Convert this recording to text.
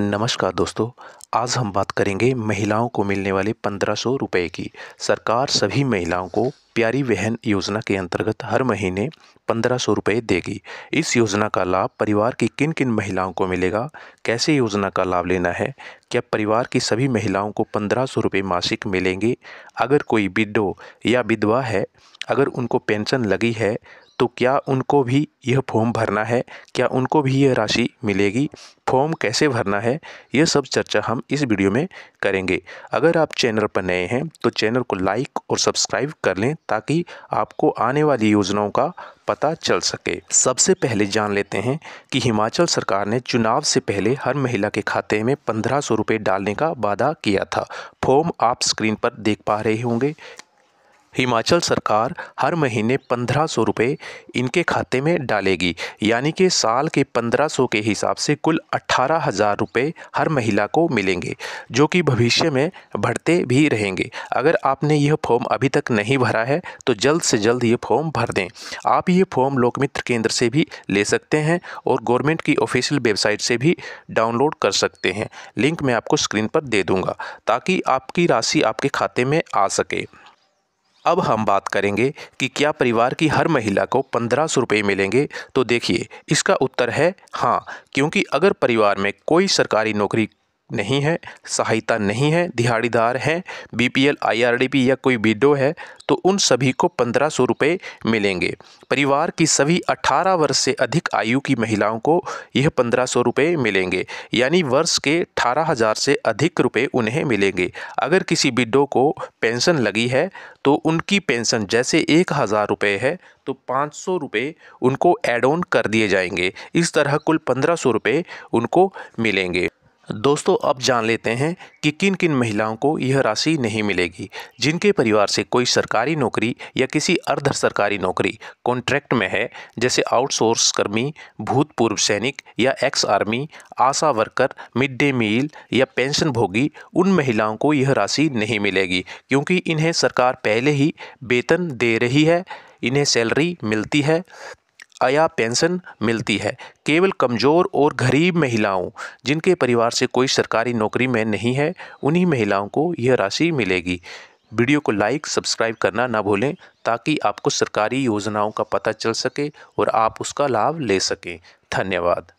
नमस्कार दोस्तों आज हम बात करेंगे महिलाओं को मिलने वाले पंद्रह सौ रुपये की सरकार सभी महिलाओं को प्यारी बहन योजना के अंतर्गत हर महीने पंद्रह सौ रुपये देगी इस योजना का लाभ परिवार की किन किन महिलाओं को मिलेगा कैसे योजना का लाभ लेना है क्या परिवार की सभी महिलाओं को पंद्रह सौ रुपये मासिक मिलेंगे अगर कोई विडो या विधवा है अगर उनको पेंशन लगी है तो क्या उनको भी यह फॉर्म भरना है क्या उनको भी यह राशि मिलेगी फॉर्म कैसे भरना है यह सब चर्चा हम इस वीडियो में करेंगे अगर आप चैनल पर नए हैं तो चैनल को लाइक और सब्सक्राइब कर लें ताकि आपको आने वाली योजनाओं का पता चल सके सबसे पहले जान लेते हैं कि हिमाचल सरकार ने चुनाव से पहले हर महिला के खाते में पंद्रह सौ रुपये डालने का वादा किया था फॉर्म आप स्क्रीन पर देख पा रहे होंगे हिमाचल सरकार हर महीने पंद्रह सौ रुपये इनके खाते में डालेगी यानी कि साल के पंद्रह सौ के हिसाब से कुल अट्ठारह हज़ार रुपये हर महिला को मिलेंगे जो कि भविष्य में बढ़ते भी रहेंगे अगर आपने यह फॉर्म अभी तक नहीं भरा है तो जल्द से जल्द ये फॉर्म भर दें आप ये फॉर्म लोकमित्र केंद्र से भी ले सकते हैं और गवर्नमेंट की ऑफिशियल वेबसाइट से भी डाउनलोड कर सकते हैं लिंक मैं आपको स्क्रीन पर दे दूँगा ताकि आपकी राशि आपके खाते में आ सके अब हम बात करेंगे कि क्या परिवार की हर महिला को पंद्रह सौ रुपये मिलेंगे तो देखिए इसका उत्तर है हाँ क्योंकि अगर परिवार में कोई सरकारी नौकरी नहीं है सहायता नहीं है दिहाड़ीदार हैं बीपीएल आईआरडीपी या कोई बीडो है तो उन सभी को पंद्रह सौ रुपये मिलेंगे परिवार की सभी अठारह वर्ष से अधिक आयु की महिलाओं को यह पंद्रह सौ रुपये मिलेंगे यानी वर्ष के अठारह हज़ार से अधिक रुपये उन्हें मिलेंगे अगर किसी बिडो को पेंशन लगी है तो उनकी पेंशन जैसे एक हज़ार रुपये है तो पाँच सौ रुपये उनको एड ऑन कर दिए जाएंगे इस तरह कुल पंद्रह सौ रुपये उनको मिलेंगे दोस्तों अब जान लेते हैं कि किन किन महिलाओं को यह राशि नहीं मिलेगी जिनके परिवार से कोई सरकारी नौकरी या किसी अर्ध सरकारी नौकरी कॉन्ट्रैक्ट में है जैसे आउटसोर्स कर्मी भूतपूर्व सैनिक या ex army Asha worker mid day meal या पेंशन भोगी उन महिलाओं को यह राशि नहीं मिलेगी क्योंकि इन्हें सरकार पहले ही वेतन दे रही है इन्हें सैलरी मिलती है आया पेंशन मिलती है केवल कमज़ोर और गरीब महिलाओं जिनके परिवार से कोई सरकारी नौकरी में नहीं है उन्हीं महिलाओं को यह राशि मिलेगी वीडियो को लाइक सब्सक्राइब करना ना भूलें ताकि आपको सरकारी योजनाओं का पता चल सके और आप उसका लाभ ले सकें धन्यवाद